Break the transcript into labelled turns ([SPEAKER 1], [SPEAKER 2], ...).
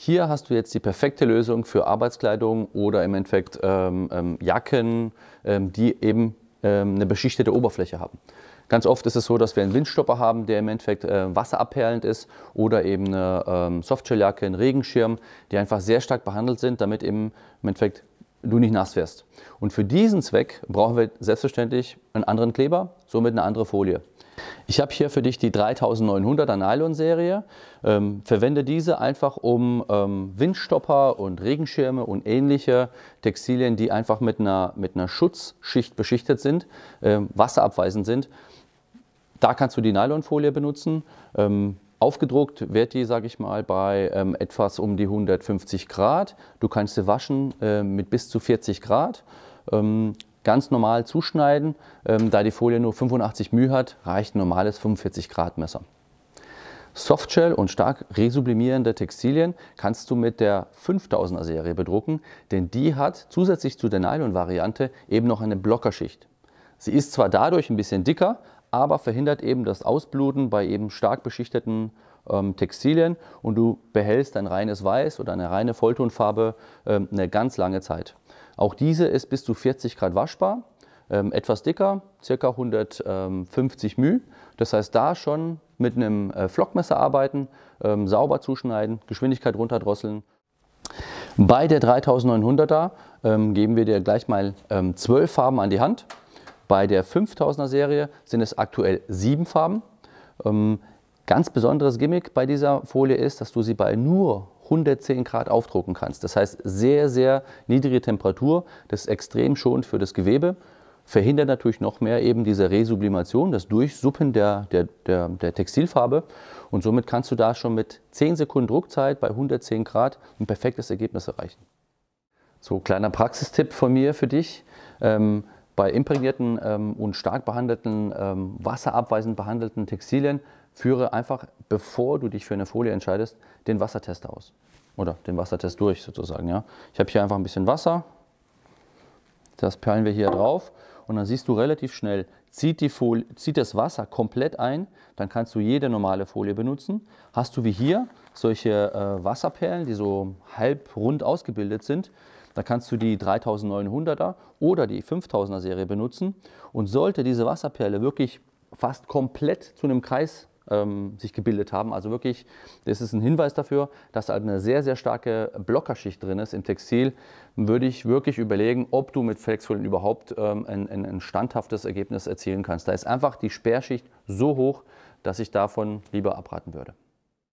[SPEAKER 1] Hier hast du jetzt die perfekte Lösung für Arbeitskleidung oder im Endeffekt ähm, ähm, Jacken, ähm, die eben ähm, eine beschichtete Oberfläche haben. Ganz oft ist es so, dass wir einen Windstopper haben, der im Endeffekt äh, wasserabperlend ist oder eben eine ähm, Softshelljacke, einen Regenschirm, die einfach sehr stark behandelt sind, damit eben im Endeffekt du nicht nass wirst. Und für diesen Zweck brauchen wir selbstverständlich einen anderen Kleber, somit eine andere Folie. Ich habe hier für dich die 3900er Nylon-Serie. Ähm, verwende diese einfach, um ähm, Windstopper und Regenschirme und ähnliche Textilien, die einfach mit einer, mit einer Schutzschicht beschichtet sind, ähm, wasserabweisend sind. Da kannst du die Nylonfolie benutzen. Ähm, Aufgedruckt wird die, sage ich mal, bei ähm, etwas um die 150 Grad. Du kannst sie waschen äh, mit bis zu 40 Grad. Ähm, ganz normal zuschneiden. Ähm, da die Folie nur 85 μ hat, reicht ein normales 45 Grad Messer. Softshell und stark resublimierende Textilien kannst du mit der 5000er Serie bedrucken, denn die hat zusätzlich zu der Nylon-Variante eben noch eine Blockerschicht. Sie ist zwar dadurch ein bisschen dicker, aber verhindert eben das Ausbluten bei eben stark beschichteten ähm, Textilien und du behältst ein reines Weiß oder eine reine Volltonfarbe ähm, eine ganz lange Zeit. Auch diese ist bis zu 40 Grad waschbar, ähm, etwas dicker, ca. 150 μ. Das heißt, da schon mit einem äh, Flockmesser arbeiten, ähm, sauber zuschneiden, Geschwindigkeit runterdrosseln. Bei der 3900er ähm, geben wir dir gleich mal 12 ähm, Farben an die Hand. Bei der 5000er Serie sind es aktuell sieben Farben. Ähm, ganz besonderes Gimmick bei dieser Folie ist, dass du sie bei nur 110 Grad aufdrucken kannst. Das heißt, sehr, sehr niedrige Temperatur. Das ist extrem schonend für das Gewebe. Verhindert natürlich noch mehr eben diese Resublimation, das Durchsuppen der, der, der, der Textilfarbe. Und somit kannst du da schon mit 10 Sekunden Druckzeit bei 110 Grad ein perfektes Ergebnis erreichen. So, kleiner Praxistipp von mir für dich. Ähm, bei imprägnierten ähm, und stark behandelten, ähm, wasserabweisend behandelten Textilien führe einfach, bevor du dich für eine Folie entscheidest, den Wassertest aus. Oder den Wassertest durch sozusagen. Ja. Ich habe hier einfach ein bisschen Wasser. Das perlen wir hier drauf. Und dann siehst du relativ schnell, zieht, die Folie, zieht das Wasser komplett ein, dann kannst du jede normale Folie benutzen. Hast du wie hier solche äh, Wasserperlen, die so halb rund ausgebildet sind, da kannst du die 3900er oder die 5000er Serie benutzen. Und sollte diese Wasserperle wirklich fast komplett zu einem Kreis ähm, sich gebildet haben, also wirklich, das ist ein Hinweis dafür, dass eine sehr, sehr starke Blockerschicht drin ist im Textil, würde ich wirklich überlegen, ob du mit Flexhüllen überhaupt ähm, ein, ein standhaftes Ergebnis erzielen kannst. Da ist einfach die Sperrschicht so hoch, dass ich davon lieber abraten würde.